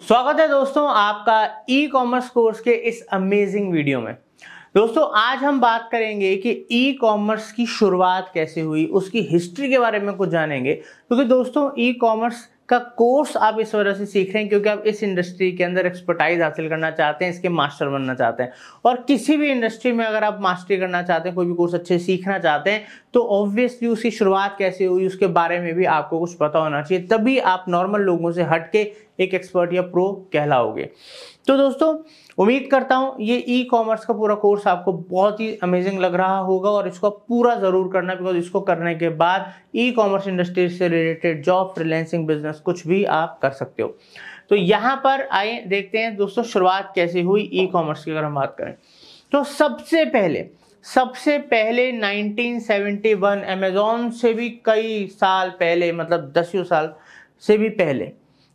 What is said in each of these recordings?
स्वागत है दोस्तों आपका ई कॉमर्स कोर्स के इस अमेजिंग वीडियो में दोस्तों आज हम बात करेंगे कि ई कॉमर्स की शुरुआत कैसे हुई उसकी हिस्ट्री के बारे में कुछ जानेंगे क्योंकि तो दोस्तों ई कॉमर्स का कोर्स आप इस वजह से सीख रहे हैं क्योंकि आप इस इंडस्ट्री के अंदर एक्सपर्टाइज हासिल करना चाहते हैं इसके मास्टर बनना चाहते हैं और किसी भी इंडस्ट्री में अगर आप मास्टरी करना चाहते हैं कोई भी कोर्स अच्छे सीखना चाहते हैं तो ऑब्वियसली उसकी शुरुआत कैसे हुई उसके बारे में भी आपको कुछ पता होना चाहिए तभी आप नॉर्मल लोगों से हट के एक एक्सपर्ट या प्रो कहलाओगे तो दोस्तों उम्मीद करता हूँ ये ई कॉमर्स का पूरा कोर्स आपको बहुत ही अमेजिंग लग रहा होगा और इसको पूरा ज़रूर करना बिकॉज इसको करने के बाद ई कॉमर्स इंडस्ट्री से रिलेटेड जॉब फ्रीलेंसिंग बिजनेस कुछ भी आप कर सकते हो तो यहाँ पर आए देखते हैं दोस्तों शुरुआत कैसे हुई ई कॉमर्स की अगर हम बात करें तो सबसे पहले सबसे पहले 1971 अमेज़ोन से भी कई साल पहले मतलब दसियों साल से भी पहले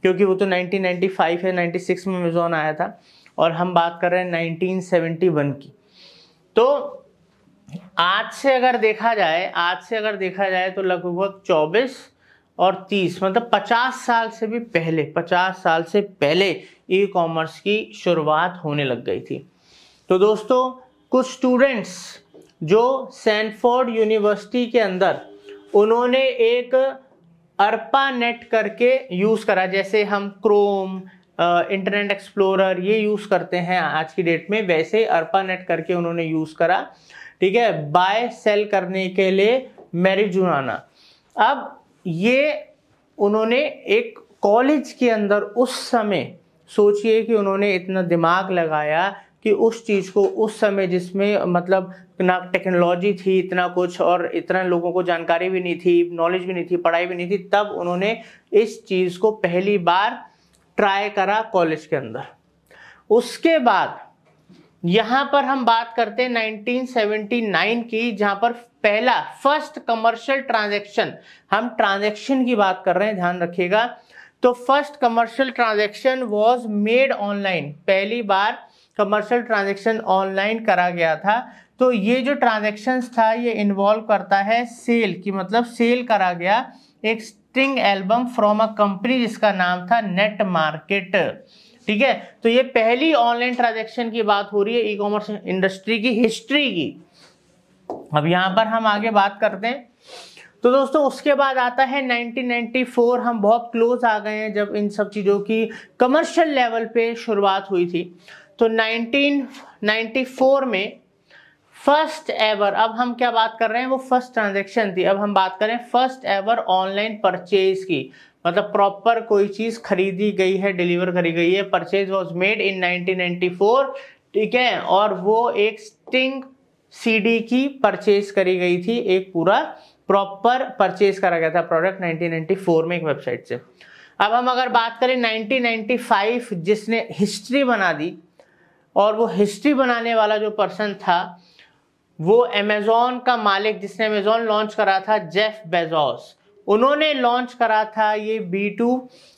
क्योंकि वो तो 1995 है 96 में अमेज़ोन आया था और हम बात कर रहे हैं 1971 की तो आज से अगर देखा जाए आज से अगर देखा जाए तो लगभग 24 और 30 मतलब 50 साल से भी पहले 50 साल से पहले ई कॉमर्स की शुरुआत होने लग गई थी तो दोस्तों कुछ स्टूडेंट्स जो सैनफोर्ड यूनिवर्सिटी के अंदर उन्होंने एक अरपा नेट करके यूज़ करा जैसे हम क्रोम इंटरनेट एक्सप्लोरर ये यूज़ करते हैं आज की डेट में वैसे अरपा नेट करके उन्होंने यूज़ करा ठीक है बाय सेल करने के लिए मैरिजुआना अब ये उन्होंने एक कॉलेज के अंदर उस समय सोचिए कि उन्होंने इतना दिमाग लगाया कि उस चीज़ को उस समय जिसमें मतलब ना टेक्नोलॉजी थी इतना कुछ और इतना लोगों को जानकारी भी नहीं थी नॉलेज भी नहीं थी पढ़ाई भी नहीं थी तब उन्होंने इस चीज़ को पहली बार ट्राई करा कॉलेज के अंदर उसके बाद यहाँ पर हम बात करते हैं 1979 की जहाँ पर पहला फर्स्ट कमर्शियल ट्रांजेक्शन हम ट्रांजेक्शन की बात कर रहे हैं ध्यान रखिएगा तो first commercial transaction was made online पहली बार कमर्शियल ट्रांजेक्शन ऑनलाइन करा गया था तो ये जो ट्रांजेक्शन्स था ये इन्वॉल्व करता है सेल की मतलब सेल करा गया एक string album from a company जिसका नाम था नेट मार्केट ठीक है तो ये पहली ऑनलाइन ट्रांजेक्शन की बात हो रही है ई कॉमर्स इंडस्ट्री की हिस्ट्री की अब यहाँ पर हम आगे बात करते हैं तो दोस्तों उसके बाद आता है 1994 हम बहुत क्लोज आ गए हैं जब इन सब चीज़ों की कमर्शियल लेवल पे शुरुआत हुई थी तो 1994 में फर्स्ट एवर अब हम क्या बात कर रहे हैं वो फर्स्ट ट्रांजेक्शन थी अब हम बात करें फर्स्ट एवर ऑनलाइन परचेज की मतलब प्रॉपर कोई चीज़ खरीदी गई है डिलीवर करी गई है परचेज वॉज मेड इन 1994 ठीक है और वो एक स्टिंग सीडी की परचेज करी गई थी एक पूरा प्रॉपर परचेज करा गया था प्रोडक्ट 1994 में एक वेबसाइट से अब हम अगर बात करें 1995 जिसने हिस्ट्री बना दी और वो हिस्ट्री बनाने वाला जो पर्सन था वो अमेज़ोन का मालिक जिसने अमेज़ोन लॉन्च करा था जेफ बेजोस उन्होंने लॉन्च करा था ये बी टू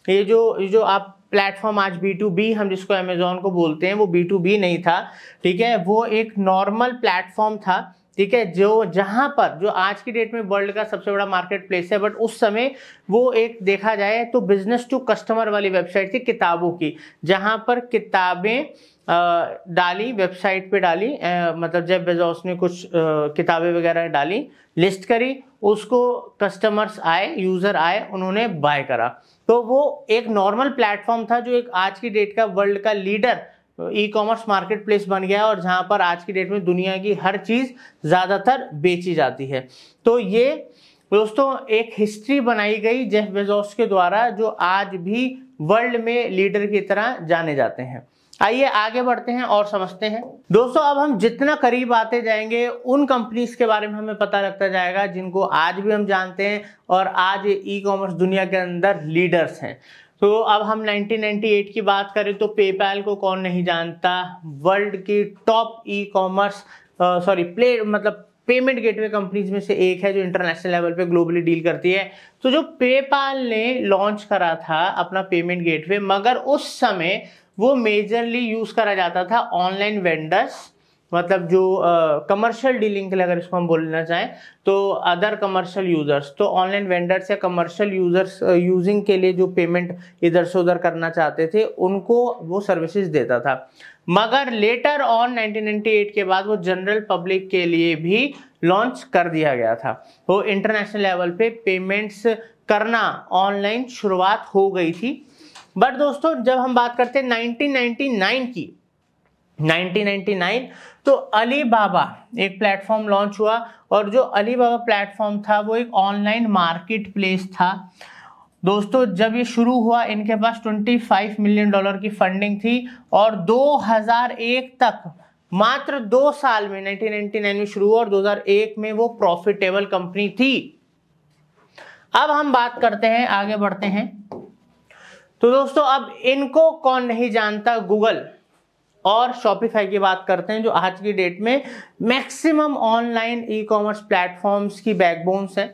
ये जो जो आप प्लेटफॉर्म आज बी टू बी हम जिसको अमेज़ोन को बोलते हैं वो बी टू बी नहीं था ठीक है वो एक नॉर्मल प्लेटफॉर्म था ठीक है जो जहाँ पर जो आज की डेट में वर्ल्ड का सबसे बड़ा मार्केट प्लेस है बट उस समय वो एक देखा जाए तो बिजनेस टू कस्टमर वाली वेबसाइट थी किताबों की जहाँ पर किताबें डाली वेबसाइट पे डाली आ, मतलब जब बेजोस ने कुछ किताबें वगैरह डाली लिस्ट करी उसको कस्टमर्स आए यूज़र आए उन्होंने बाय करा तो वो एक नॉर्मल प्लेटफॉर्म था जो एक आज की डेट का वर्ल्ड का leader e commerce market place बन गया है और जहाँ पर आज की डेट में दुनिया की हर चीज़ ज़्यादातर बेची जाती है तो ये दोस्तों एक हिस्ट्री बनाई गई जेफ बेजोस के द्वारा जो आज भी वर्ल्ड में लीडर की तरह जाने जाते हैं आइए आगे बढ़ते हैं और समझते हैं दोस्तों अब हम जितना करीब आते जाएंगे उन कंपनीज के बारे में हमें पता लगता जाएगा जिनको आज भी हम जानते हैं और आज ई कॉमर्स दुनिया के अंदर लीडर्स हैं तो अब हम 1998 की बात करें तो पेपैल को कौन नहीं जानता वर्ल्ड की top e commerce sorry play मतलब पेमेंट गेटवे कंपनीज में से एक है जो इंटरनेशनल लेवल पे ग्लोबली डील करती है तो जो पेपाल ने लॉन्च करा था अपना पेमेंट गेटवे मगर उस समय वो मेजरली यूज करा जाता था ऑनलाइन वेंडर्स मतलब जो कमर्शियल डीलिंग के लिए अगर इसको हम बोलना चाहें तो अदर कमर्शियल यूज़र्स तो ऑनलाइन वेंडर्स या कमर्शियल यूज़र्स यूजिंग के लिए जो पेमेंट इधर से उधर करना चाहते थे उनको वो सर्विसेज देता था मगर लेटर ऑन 1998 के बाद वो जनरल पब्लिक के लिए भी लॉन्च कर दिया गया था वो इंटरनेशनल लेवल पे पेमेंट्स करना ऑनलाइन शुरुआत हो गई थी बट दोस्तों जब हम बात करते हैं 1999 की 1999 तो अली बाबा एक प्लेटफॉर्म लॉन्च हुआ और जो अली बाबा प्लेटफॉर्म था वो एक ऑनलाइन मार्केट प्लेस था दोस्तों जब ये शुरू हुआ इनके पास 25 मिलियन डॉलर की फंडिंग थी और 2001 तक मात्र दो साल में 1999 में शुरू हुआ और 2001 में वो प्रॉफिटेबल कंपनी थी अब हम बात करते हैं आगे बढ़ते हैं तो दोस्तों अब इनको कौन नहीं जानता गूगल और शॉपिफाई की बात करते हैं जो आज की डेट में maximum online e commerce platforms की बैकबोन्स हैं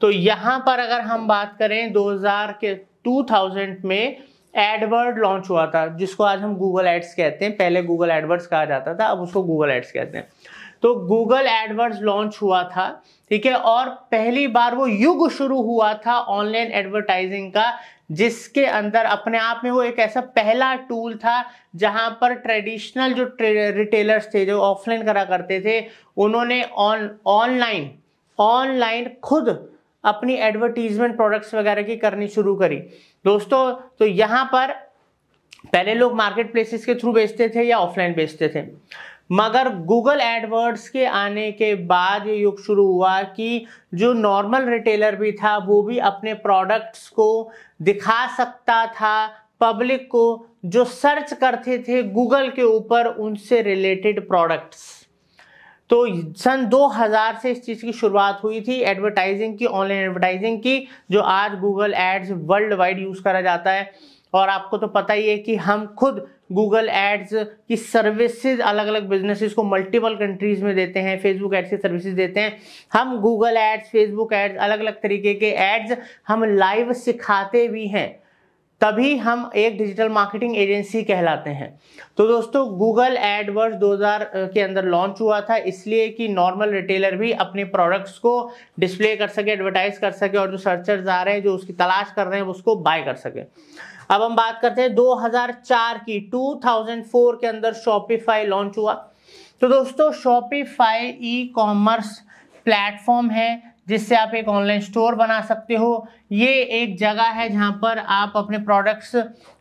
तो यहाँ पर अगर हम बात करें 2000 के 2000 में एडवर्ड लॉन्च हुआ था जिसको आज हम गूगल एड्स कहते हैं पहले गूगल एडवर्ड्स कहा जाता था अब उसको गूगल एड्स कहते हैं तो गूगल एडवर्ड्स लॉन्च हुआ था ठीक है और पहली बार वो युग शुरू हुआ था ऑनलाइन एडवर्टाइजिंग का जिसके अंदर अपने आप में वो एक ऐसा पहला टूल था जहां पर ट्रेडिशनल जो ट्रे रिटेलर्स थे जो ऑफलाइन करा करते थे उन्होंने ऑन ऑनलाइन ऑनलाइन खुद अपनी एडवर्टीजमेंट प्रोडक्ट्स वगैरह की करनी शुरू करी दोस्तों तो यहां पर पहले लोग मार्केट प्लेसेस के थ्रू बेचते थे या ऑफलाइन बेचते थे मगर गूगल एडवर्ड्स के आने के बाद ये युग शुरू हुआ कि जो नॉर्मल रिटेलर भी था वो भी अपने प्रोडक्ट्स को दिखा सकता था पब्लिक को जो सर्च करते थे गूगल के ऊपर उनसे रिलेटेड प्रोडक्ट्स तो सन 2000 से इस चीज़ की शुरुआत हुई थी एडवर्टाइजिंग की ऑनलाइन एडवर्टाइजिंग की जो आज Google ads world wide use करा जाता है और आपको तो पता ही है कि हम खुद गूगल एड्स की सर्विसेज अलग अलग बिजनेसेस को मल्टीपल कंट्रीज में देते हैं फेसबुक एड्स की सर्विसेज देते हैं हम गूगल एड्स फेसबुक एड्स अलग अलग तरीके के एड्स हम लाइव सिखाते भी हैं तभी हम एक डिजिटल मार्केटिंग एजेंसी कहलाते हैं तो दोस्तों गूगल एडवर्स 2000 के अंदर लॉन्च हुआ था इसलिए कि नॉर्मल रिटेलर भी अपने प्रोडक्ट्स को डिस्प्ले कर सके एडवर्टाइज कर सके और जो सर्चर्स आ रहे हैं जो उसकी तलाश कर रहे हैं उसको बाय कर सके अब हम बात करते हैं 2004 की 2004 के अंदर शॉपिफाई लॉन्च हुआ तो दोस्तों शॉपिफाई ई कॉमर्स प्लेटफॉर्म है जिससे आप एक ऑनलाइन स्टोर बना सकते हो ये एक जगह है जहाँ पर आप अपने प्रोडक्ट्स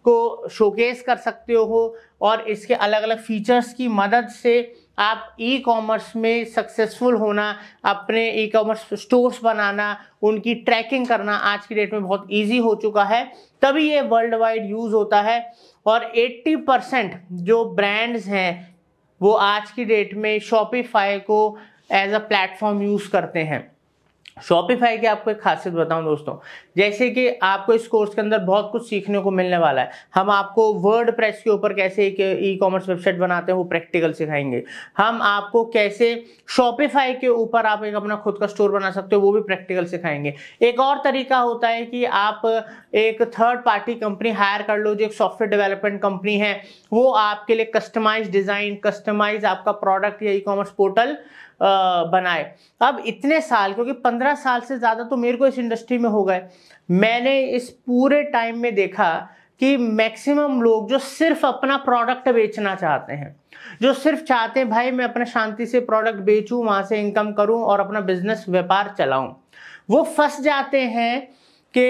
को शोकेस कर सकते हो और इसके अलग अलग फीचर्स की मदद से आप ई कॉमर्स में सक्सेसफुल होना अपने ई कॉमर्स स्टोर्स बनाना उनकी ट्रैकिंग करना आज की डेट में बहुत ईजी हो चुका है तभी ये वर्ल्ड वाइड यूज़ होता है और 80 परसेंट जो ब्रांड्स हैं वो आज की डेट में शॉपिफाई को एज अ प्लेटफॉर्म यूज़ करते हैं शॉपिफाई की आपको एक खासियत बताऊं दोस्तों जैसे कि आपको इस कोर्स के अंदर बहुत कुछ सीखने को मिलने वाला है हम आपको वर्ड प्रेस के ऊपर कैसे एक ई कॉमर्स वेबसाइट बनाते हैं वो प्रैक्टिकल सिखाएंगे हम आपको कैसे शॉपिफाई के ऊपर आप एक अपना खुद का स्टोर बना सकते हो वो भी प्रैक्टिकल सिखाएंगे एक और तरीका होता है कि आप एक थर्ड पार्टी कंपनी हायर कर लो जो एक सॉफ्टवेयर डेवलपमेंट कंपनी है वो आपके लिए कस्टमाइज डिजाइन कस्टमाइज आपका प्रोडक्ट या ई कॉमर्स पोर्टल बनाए अब इतने साल क्योंकि पंद्रह साल से ज़्यादा तो मेरे को इस इंडस्ट्री में हो गए मैंने इस पूरे टाइम में देखा कि मैक्सिमम लोग जो सिर्फ अपना प्रोडक्ट बेचना चाहते हैं जो सिर्फ चाहते हैं भाई मैं अपने शांति से प्रोडक्ट बेचूं वहाँ से इनकम करूं और अपना बिजनेस व्यापार चलाऊं वो फंस जाते हैं कि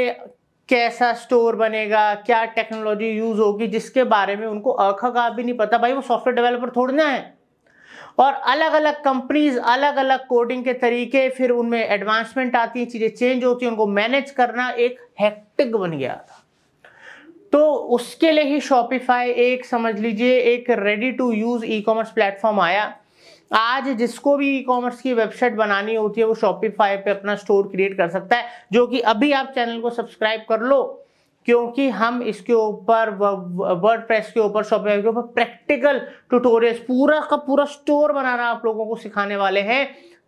कैसा स्टोर बनेगा क्या टेक्नोलॉजी यूज़ होगी जिसके बारे में उनको अखा का भी नहीं पता भाई वो सॉफ्टवेयर डेवलपर थोड़ी ना है और अलग अलग कंपनीज अलग अलग कोडिंग के तरीके फिर उनमें एडवांसमेंट आती है चीज़ें चेंज होती हैं उनको मैनेज करना एक हेक्टिक बन गया था तो उसके लिए ही शॉपिफाई एक समझ लीजिए एक ready to use e commerce platform आया आज जिसको भी ई कॉमर्स की वेबसाइट बनानी होती है वो शॉपिफाई पे अपना स्टोर क्रिएट कर सकता है जो कि अभी आप चैनल को सब्सक्राइब कर लो क्योंकि हम इसके ऊपर वर्ड प्रेस के ऊपर शॉपिंग के ऊपर प्रैक्टिकल ट्यूटोरियल्स पूरा का पूरा स्टोर बनाना आप लोगों को सिखाने वाले हैं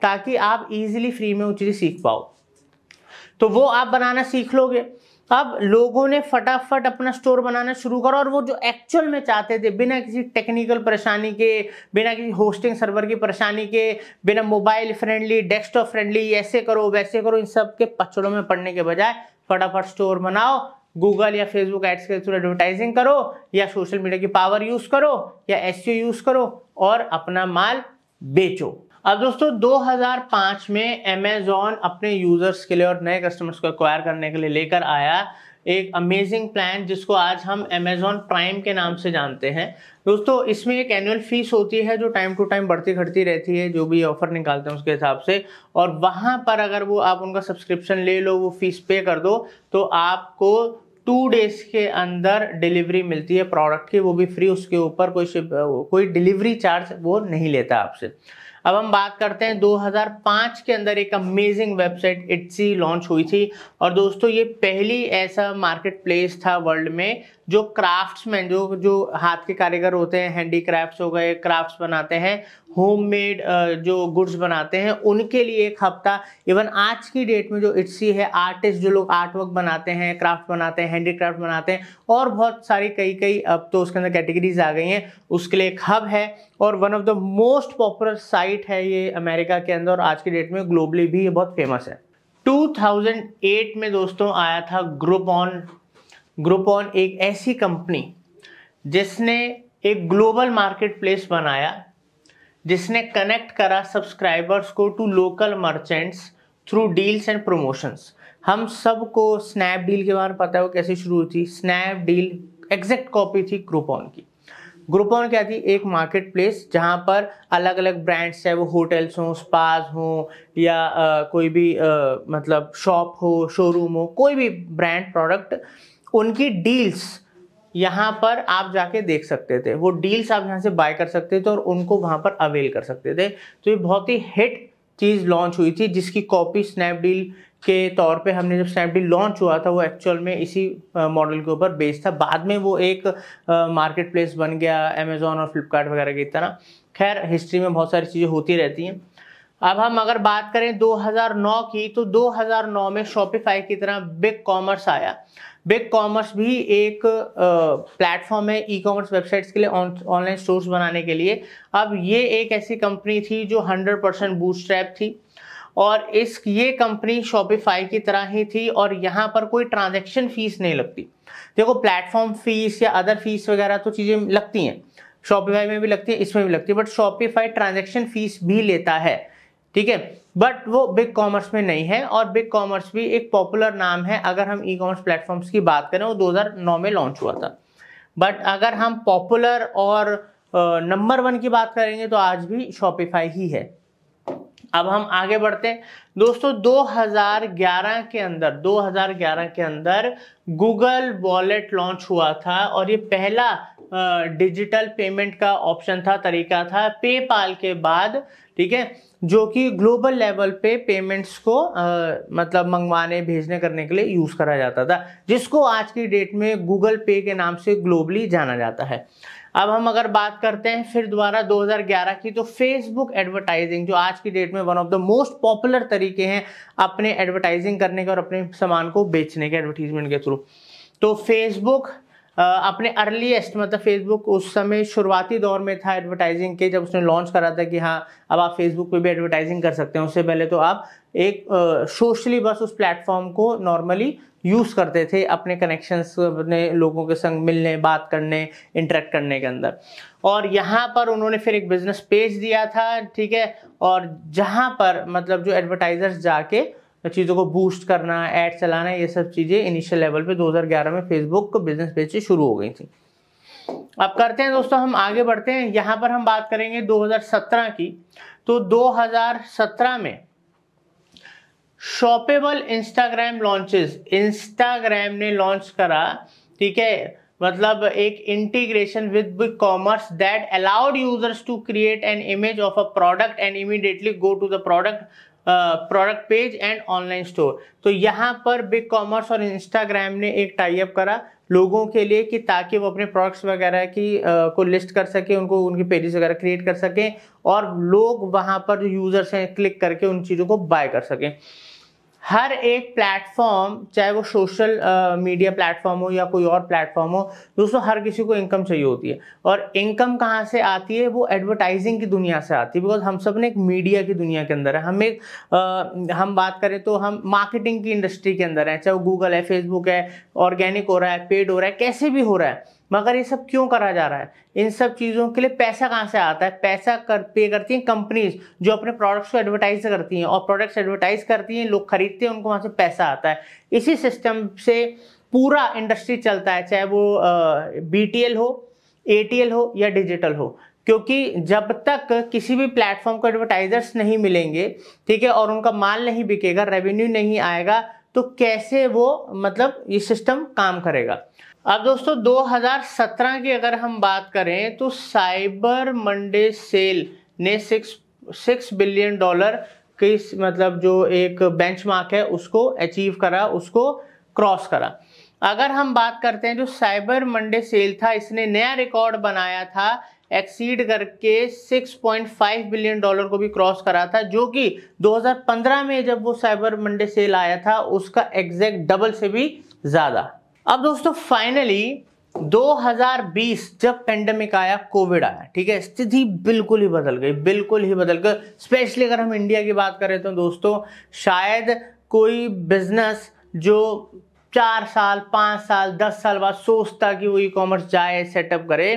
ताकि आप इजीली फ्री में वो चीज़ें सीख पाओ तो वो आप बनाना सीख लोगे अब लोगों ने फटाफट अपना स्टोर बनाना शुरू करा और वो जो एक्चुअल में चाहते थे बिना किसी टेक्निकल परेशानी के बिना किसी होस्टिंग सर्वर की परेशानी के बिना मोबाइल फ्रेंडली डेस्कटॉप फ्रेंडली ऐसे करो वैसे करो इन सब के पचड़ों में पड़ने के बजाय फटाफट स्टोर बनाओ गूगल या फेसबुक एड्स के थ्रू एडवर्टाइजिंग करो या सोशल मीडिया की पावर यूज करो या एस यूज e करो और अपना माल बेचो अब दोस्तों 2005 में अमेजोन अपने यूजर्स के लिए और नए कस्टमर्स को एक्वायर करने के लिए लेकर आया एक अमेजिंग प्लान जिसको आज हम अमेजोन प्राइम के नाम से जानते हैं दोस्तों इसमें एक एनुअल फीस होती है जो टाइम टू टाइम बढ़ती घटती रहती है जो भी ऑफर निकालते हैं उसके हिसाब से और वहाँ पर अगर वो आप उनका सब्सक्रिप्शन ले लो वो फीस पे कर दो तो आपको टू डेज के अंदर डिलीवरी मिलती है प्रोडक्ट की वो भी फ्री उसके ऊपर कोई कोई डिलीवरी चार्ज वो नहीं लेता आपसे अब हम बात करते हैं 2005 के अंदर एक अमेजिंग वेबसाइट इट्सी लॉन्च हुई थी और दोस्तों ये पहली ऐसा मार्केट प्लेस था वर्ल्ड में जो क्राफ्ट्समैन जो जो हाथ के कारीगर होते हैं हैंडीक्राफ्ट्स हो गए क्राफ्ट्स बनाते हैं होममेड जो गुड्स बनाते हैं उनके लिए एक हफ्ता इवन आज की डेट में जो इट्सी है आर्टिस्ट जो लोग आर्ट वर्क बनाते हैं क्राफ्ट बनाते हैं हैंडीक्राफ्ट बनाते हैं और बहुत सारी कई कई अब तो उसके अंदर कैटेगरीज आ गई हैं उसके लिए एक हब है और one of the most popular site है ये अमेरिका के अंदर और आज की डेट में ग्लोबली भी ये बहुत फेमस है 2008 में दोस्तों आया था ग्रुप ऑन ग्रुपॉन एक ऐसी कंपनी जिसने एक ग्लोबल मार्केट प्लेस बनाया जिसने कनेक्ट करा सब्सक्राइबर्स को to local merchants through deals and promotions हम सबको स्नैपडील के बारे में पता है वो कैसे शुरू हुई थी स्नैपडील एग्जैक्ट कॉपी थी ग्रुपॉन की ग्रुपॉन क्या थी एक मार्केट प्लेस जहाँ पर अलग अलग ब्रांड्स चाहे वो होटल्स हों स्पाज हों या आ, कोई भी आ, मतलब शॉप हो शोरूम हो कोई भी ब्रांड प्रोडक्ट उनकी डील्स यहाँ पर आप जाके देख सकते थे वो डील्स आप यहाँ से बाय कर सकते थे और उनको वहाँ पर अवेल कर सकते थे तो ये बहुत ही हिट चीज़ लॉन्च हुई थी जिसकी कॉपी स्नैपडील के तौर पे हमने जब स्नैपडील लॉन्च हुआ था वो एक्चुअल में इसी मॉडल के ऊपर बेस्ड था बाद में वो एक मार्केट प्लेस बन गया अमेजोन और फ्लिपकार्ट वगैरह की तरह खैर हिस्ट्री में बहुत सारी चीज़ें होती रहती हैं अब हम अगर बात करें 2009 की तो 2009 में शॉपिफाई की तरह बिग कॉमर्स आया बिग कॉमर्स भी एक प्लेटफॉर्म है ई कॉमर्स वेबसाइट्स के लिए ऑनलाइन स्टोर्स बनाने के लिए अब ये एक ऐसी कंपनी थी जो 100 परसेंट बूटस्ट्रैप थी और इस ये कंपनी शॉपिफाई की तरह ही थी और यहाँ पर कोई ट्रांजैक्शन फीस नहीं लगती देखो प्लेटफॉर्म फीस या अदर फीस वगैरह तो चीज़ें लगती हैं शॉपिफाई में भी लगती है इसमें भी लगती है बट शॉपिफाई ट्रांजेक्शन फीस भी लेता है ठीक है बट वो बिग कॉमर्स में नहीं है और बिग कॉमर्स भी एक पॉपुलर नाम है अगर हम ई कॉमर्स प्लेटफॉर्म्स की बात करें वो 2009 में लॉन्च हुआ था बट अगर हम पॉपुलर और नंबर वन की बात करेंगे तो आज भी शॉपिफाई ही है अब हम आगे बढ़ते हैं दोस्तों 2011 के अंदर 2011 के अंदर गूगल वॉलेट लॉन्च हुआ था और ये पहला डिजिटल पेमेंट का ऑप्शन था तरीका था पेपाल के बाद ठीक है जो कि ग्लोबल लेवल पे पेमेंट्स को आ, मतलब मंगवाने भेजने करने के लिए यूज़ करा जाता था जिसको आज की डेट में गूगल पे के नाम से ग्लोबली जाना जाता है अब हम अगर बात करते हैं फिर दोबारा 2011 की तो फेसबुक एडवर्टाइजिंग जो आज की डेट में one of the most popular तरीके हैं अपने एडवर्टाइजिंग करने के और अपने सामान को बेचने के एडवर्टीजमेंट के थ्रू तो फेसबुक अपने अर्लीस्ट मतलब फेसबुक उस समय शुरुआती दौर में था एडवर्टाइजिंग के जब उसने लॉन्च करा था कि हाँ अब आप फेसबुक पे भी एडवर्टाइजिंग कर सकते हैं उससे पहले तो आप एक सोशली बस उस प्लेटफॉर्म को नॉर्मली यूज़ करते थे अपने कनेक्शंस अपने लोगों के संग मिलने बात करने इंटरेक्ट करने के अंदर और यहाँ पर उन्होंने फिर एक बिजनेस पेज दिया था ठीक है और जहाँ पर मतलब जो एडवर्टाइजर्स जाके चीज़ों को बूस्ट करना एड चलाना ये सब चीज़ें इनिशियल लेवल पे 2011 में फेसबुक बिजनेस पेज से शुरू हो गई थी अब करते हैं दोस्तों हम आगे बढ़ते हैं यहाँ पर हम बात करेंगे 2017 की तो 2017 में शॉपेबल इंस्टाग्राम लॉन्चेस इंस्टाग्राम ने लॉन्च करा ठीक है मतलब एक integration with commerce that allowed users to create an image of a product and immediately go to the product product page and online store तो यहाँ पर बिग कॉमर्स और इंस्टाग्राम ने एक टाइप करा लोगों के लिए कि ताकि वो अपने प्रोडक्ट्स वगैरह की आ, को लिस्ट कर सकें उनको उनकी पेजेस वगैरह क्रिएट कर सकें और लोग वहाँ पर यूजर्स हैं क्लिक करके उन चीज़ों को बाय कर सकें हर एक प्लेटफॉर्म चाहे वो सोशल मीडिया प्लेटफॉर्म हो या कोई और प्लेटफॉर्म हो दोस्तों हर किसी को इनकम चाहिए होती है और इनकम कहाँ से आती है वो एडवर्टाइजिंग की दुनिया से आती है बिकॉज हम सब ने एक मीडिया की दुनिया के अंदर है हम एक आ, हम बात करें तो हम मार्केटिंग की इंडस्ट्री के अंदर हैं चाहे वो गूगल है फेसबुक है ऑर्गेनिक हो रहा है पेड हो रहा है कैसे भी हो रहा है मगर ये सब क्यों करा जा रहा है इन सब चीज़ों के लिए पैसा कहाँ से आता है पैसा कर पे करती हैं कंपनीज जो अपने प्रोडक्ट्स को एडवर्टाइज करती हैं और प्रोडक्ट्स एडवर्टाइज करती हैं लोग खरीदते हैं उनको वहाँ से पैसा आता है इसी सिस्टम से पूरा इंडस्ट्री चलता है चाहे वो बी uh, हो ए हो या डिजिटल हो क्योंकि जब तक किसी भी प्लेटफॉर्म को एडवर्टाइजर्स नहीं मिलेंगे ठीक है और उनका माल नहीं बिकेगा रेवेन्यू नहीं आएगा तो कैसे वो मतलब ये सिस्टम काम करेगा अब दोस्तों 2017 की अगर हम बात करें तो साइबर मंडे सेल ने सिक्स सिक्स बिलियन डॉलर की मतलब जो एक बेंचमार्क है उसको अचीव करा उसको क्रॉस करा अगर हम बात करते हैं जो साइबर मंडे सेल था इसने नया रिकॉर्ड बनाया था एक्सीड करके 6.5 बिलियन डॉलर को भी क्रॉस करा था जो कि 2015 में जब वो साइबर मंडे सेल आया था उसका एग्जैक्ट डबल से भी ज़्यादा अब दोस्तों फाइनली 2020 जब पेंडेमिक आया कोविड आया ठीक है स्थिति बिल्कुल ही बदल गई बिल्कुल ही बदल गई स्पेशली अगर हम इंडिया की बात करें तो दोस्तों शायद कोई बिजनेस जो चार साल पाँच साल दस साल बाद सोचता कि वो ई कॉमर्स जाए सेटअप करे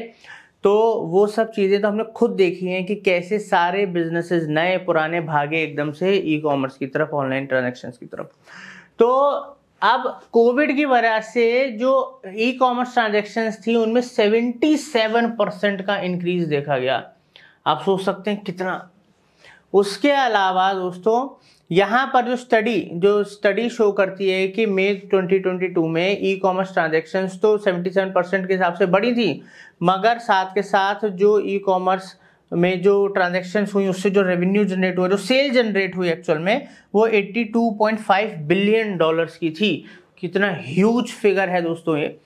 तो वो सब चीज़ें तो हमने खुद देखी हैं कि कैसे सारे बिजनेसेस नए पुराने भागे एकदम से ई कॉमर्स की तरफ ऑनलाइन ट्रांजेक्शन्स की तरफ तो अब कोविड की वजह से जो ई कॉमर्स ट्रांजेक्शन थी उनमें 77 परसेंट का इंक्रीज देखा गया आप सोच सकते हैं कितना उसके अलावा दोस्तों यहाँ पर जो स्टडी जो स्टडी शो करती है कि मे 2022 में ई कॉमर्स ट्रांजेक्शन्स तो 77 परसेंट के हिसाब से बढ़ी थी मगर साथ के साथ जो ई कॉमर्स में जो ट्रांजेक्शन हुई उससे जो रेवेन्यू जनरेट हुआ जो सेल जनरेट हुई एक्चुअल में वो 82.5 बिलियन डॉलर्स की थी कितना ह्यूज फिगर है दोस्तों ये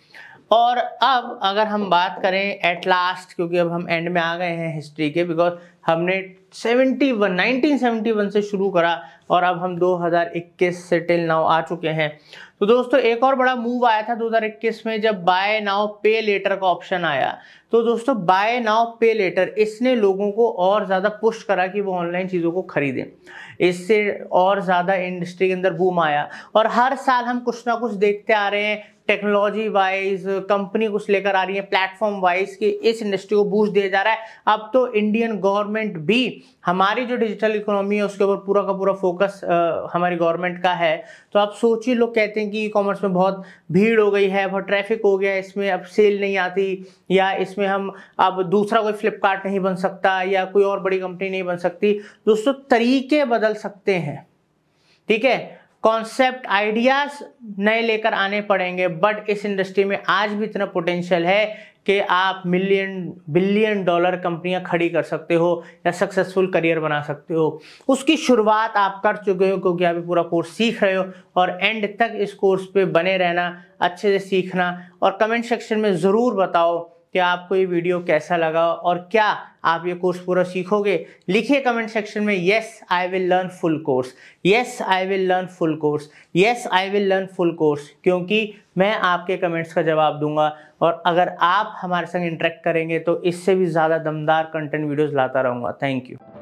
और अब अगर हम बात करें एट लास्ट क्योंकि अब हम एंड में आ गए हैं हिस्ट्री के बिकॉज हमने 71 1971 से शुरू करा और अब हम 2021 से टिल नाउ आ चुके हैं तो दोस्तों एक और बड़ा मूव आया था 2021 में जब बाय नाउ पे लेटर का ऑप्शन आया तो दोस्तों बाय नाउ पे लेटर इसने लोगों को और ज़्यादा पुश करा कि वो ऑनलाइन चीज़ों को खरीदें इससे और ज़्यादा इंडस्ट्री के अंदर बूम आया और हर साल हम कुछ ना कुछ देखते आ रहे हैं टेक्नोलॉजी वाइज कंपनी कुछ लेकर आ रही है प्लेटफॉर्म वाइज कि इस इंडस्ट्री को बूस्ट दिया जा रहा है अब तो इंडियन गवर्नमेंट गवर्नमेंट भी हमारी जो डिजिटल इकोनॉमी है उसके ऊपर पूरा का पूरा फोकस आ, हमारी गवर्नमेंट का है तो आप सोचिए लोग कहते हैं कि ई कॉमर्स में बहुत भीड़ हो गई है बहुत ट्रैफिक हो गया इसमें अब सेल नहीं आती या इसमें हम अब दूसरा कोई फ्लिपकार्ट नहीं बन सकता या कोई और बड़ी कंपनी नहीं बन सकती दोस्तों तरीके बदल सकते हैं ठीक है कॉन्सेप्ट आइडियाज नए लेकर आने पड़ेंगे बट इस इंडस्ट्री में आज भी इतना पोटेंशियल है कि आप मिलियन बिलियन डॉलर कंपनियां खड़ी कर सकते हो या सक्सेसफुल करियर बना सकते हो उसकी शुरुआत आप कर चुके हो क्योंकि अभी पूरा कोर्स सीख रहे हो और एंड तक इस कोर्स पे बने रहना अच्छे से सीखना और कमेंट सेक्शन में ज़रूर बताओ कि आपको ये वीडियो कैसा लगा और क्या आप ये कोर्स पूरा सीखोगे लिखिए कमेंट सेक्शन में yes I will learn full course yes I will learn full course yes I will learn full course क्योंकि मैं आपके कमेंट्स का जवाब दूंगा और अगर आप हमारे संग इंटरेक्ट करेंगे तो इससे भी ज़्यादा दमदार कंटेंट वीडियोज़ लाता रहूँगा थैंक यू